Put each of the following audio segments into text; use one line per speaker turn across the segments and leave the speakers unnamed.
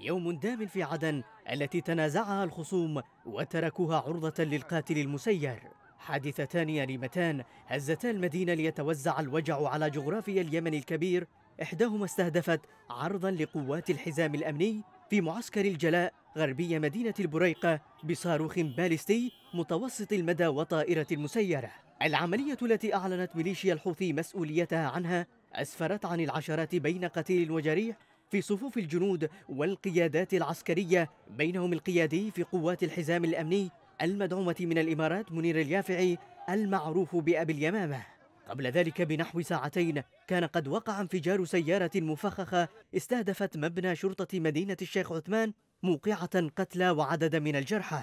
يوم دام في عدن التي تنازعها الخصوم وتركوها عرضة للقاتل المسير حادثتان أليمتان هزتا المدينة ليتوزع الوجع على جغرافيا اليمن الكبير إحداهما استهدفت عرضا لقوات الحزام الأمني في معسكر الجلاء غربي مدينة البريقة بصاروخ باليستي متوسط المدى وطائرة مسيرة العملية التي أعلنت ميليشيا الحوثي مسؤوليتها عنها أسفرت عن العشرات بين قتيل وجريح في صفوف الجنود والقيادات العسكرية بينهم القيادي في قوات الحزام الأمني المدعومة من الإمارات منير اليافعي المعروف بأبي اليمامة قبل ذلك بنحو ساعتين كان قد وقع انفجار سيارة مفخخة استهدفت مبنى شرطة مدينة الشيخ عثمان موقعة قتلى وعدد من الجرحى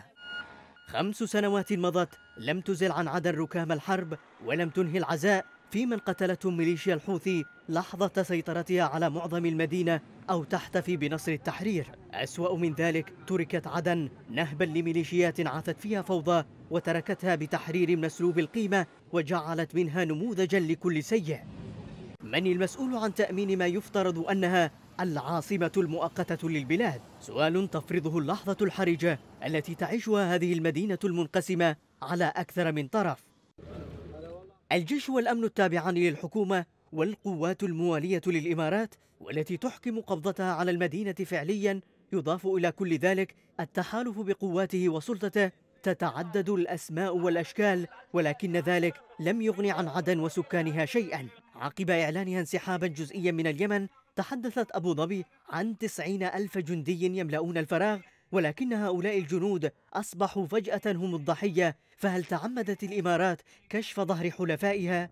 خمس سنوات مضت لم تزل عن عدا ركام الحرب ولم تنهي العزاء في من قتلته ميليشيا الحوثي لحظة سيطرتها على معظم المدينة أو تحتفي بنصر التحرير أسوأ من ذلك تركت عدن نهبا لميليشيات عاثت فيها فوضى وتركتها بتحرير مسلوب القيمة وجعلت منها نموذجا لكل سيء من المسؤول عن تأمين ما يفترض أنها العاصمة المؤقتة للبلاد سؤال تفرضه اللحظة الحرجة التي تعيشها هذه المدينة المنقسمة على أكثر من طرف الجيش والأمن التابعان للحكومة والقوات الموالية للإمارات والتي تحكم قبضتها على المدينة فعليا يضاف إلى كل ذلك التحالف بقواته وسلطته تتعدد الأسماء والأشكال ولكن ذلك لم يغن عن عدن وسكانها شيئا عقب إعلانها انسحابا جزئيا من اليمن تحدثت أبو ظبي عن تسعين ألف جندي يملؤون الفراغ ولكن هؤلاء الجنود أصبحوا فجأة هم الضحية فهل تعمدت الإمارات كشف ظهر حلفائها؟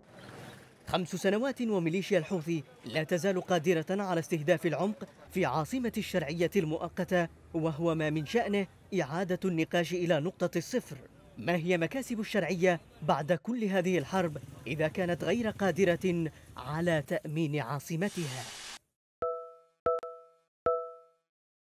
خمس سنوات وميليشيا الحوثي لا تزال قادرة على استهداف العمق في عاصمة الشرعية المؤقتة وهو ما من شأنه إعادة النقاش إلى نقطة الصفر ما هي مكاسب الشرعية بعد كل هذه الحرب إذا كانت غير قادرة على تأمين عاصمتها؟